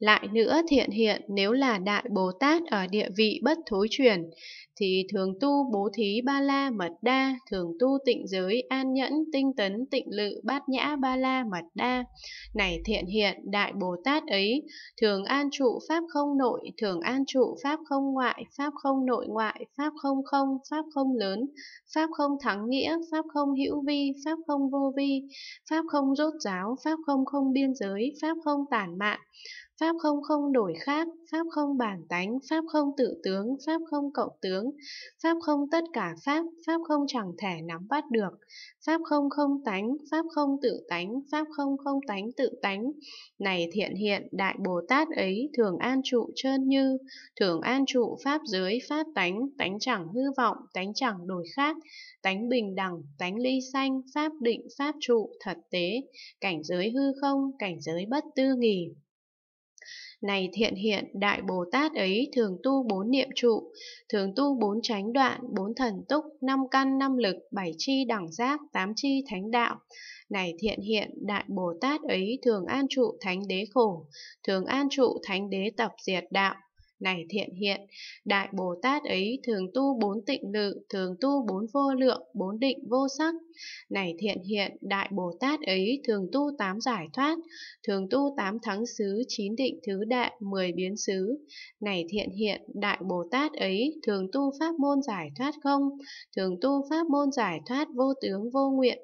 Lại nữa thiện hiện nếu là Đại Bồ Tát ở địa vị bất thối chuyển, thì thường tu bố thí ba la mật đa, thường tu tịnh giới an nhẫn tinh tấn tịnh lự bát nhã ba la mật đa. Này thiện hiện đại Bồ Tát ấy, thường an trụ pháp không nội, thường an trụ pháp không ngoại, pháp không nội ngoại, pháp không không, pháp không lớn, pháp không thắng nghĩa, pháp không hữu vi, pháp không vô vi, pháp không rốt ráo pháp không không biên giới, pháp không tản mạn, pháp không không đổi khác, pháp không bản tánh, pháp không tự tướng, pháp không cộng tướng, Pháp không tất cả pháp, pháp không chẳng thể nắm bắt được. Pháp không không tánh, pháp không tự tánh, pháp không không tánh tự tánh. Này thiện hiện, Đại Bồ Tát ấy thường an trụ trơn như, thường an trụ pháp dưới pháp tánh, tánh chẳng hư vọng, tánh chẳng đổi khác, tánh bình đẳng, tánh ly sanh, pháp định, pháp trụ, thật tế, cảnh giới hư không, cảnh giới bất tư nghỉ. Này thiện hiện, Đại Bồ Tát ấy thường tu bốn niệm trụ, thường tu bốn chánh đoạn, bốn thần túc, năm căn, năm lực, bảy chi đẳng giác, tám chi thánh đạo. Này thiện hiện, Đại Bồ Tát ấy thường an trụ thánh đế khổ, thường an trụ thánh đế tập diệt đạo, này thiện hiện, Đại Bồ Tát ấy thường tu bốn tịnh lự, thường tu bốn vô lượng, bốn định vô sắc. Này thiện hiện, Đại Bồ Tát ấy thường tu tám giải thoát, thường tu tám thắng xứ, chín định thứ đệ, mười biến xứ. Này thiện hiện, Đại Bồ Tát ấy thường tu pháp môn giải thoát không, thường tu pháp môn giải thoát vô tướng vô nguyện.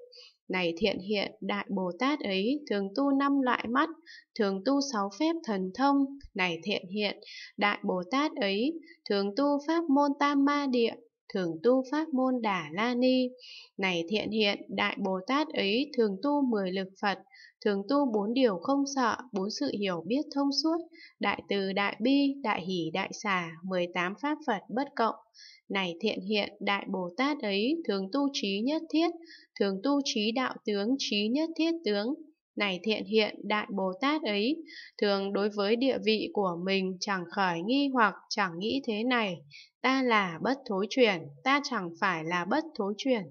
Này thiện hiện, Đại Bồ Tát ấy thường tu năm loại mắt, thường tu sáu phép thần thông. Này thiện hiện, Đại Bồ Tát ấy thường tu pháp môn tam ma địa, thường tu pháp môn Đà La Ni. Này thiện hiện, Đại Bồ Tát ấy thường tu mười lực Phật, thường tu bốn điều không sợ, bốn sự hiểu biết thông suốt, đại từ đại bi, đại hỷ đại xả, tám pháp Phật bất cộng. Này thiện hiện, Đại Bồ Tát ấy thường tu trí nhất thiết, thường tu trí đạo tướng, trí nhất thiết tướng, này thiện hiện đại bồ tát ấy thường đối với địa vị của mình chẳng khởi nghi hoặc chẳng nghĩ thế này ta là bất thối chuyển ta chẳng phải là bất thối chuyển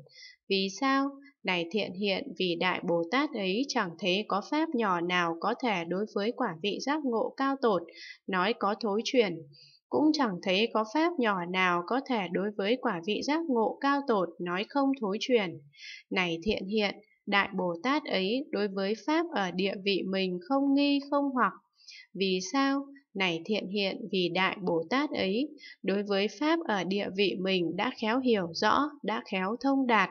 vì sao này thiện hiện vì đại bồ tát ấy chẳng thế có pháp nhỏ nào có thể đối với quả vị giác ngộ cao tột nói có thối chuyển cũng chẳng thấy có pháp nhỏ nào có thể đối với quả vị giác ngộ cao tột nói không thối chuyển Này thiện hiện, Đại Bồ Tát ấy đối với Pháp ở địa vị mình không nghi không hoặc. Vì sao? Này thiện hiện vì Đại Bồ Tát ấy, đối với Pháp ở địa vị mình đã khéo hiểu rõ, đã khéo thông đạt.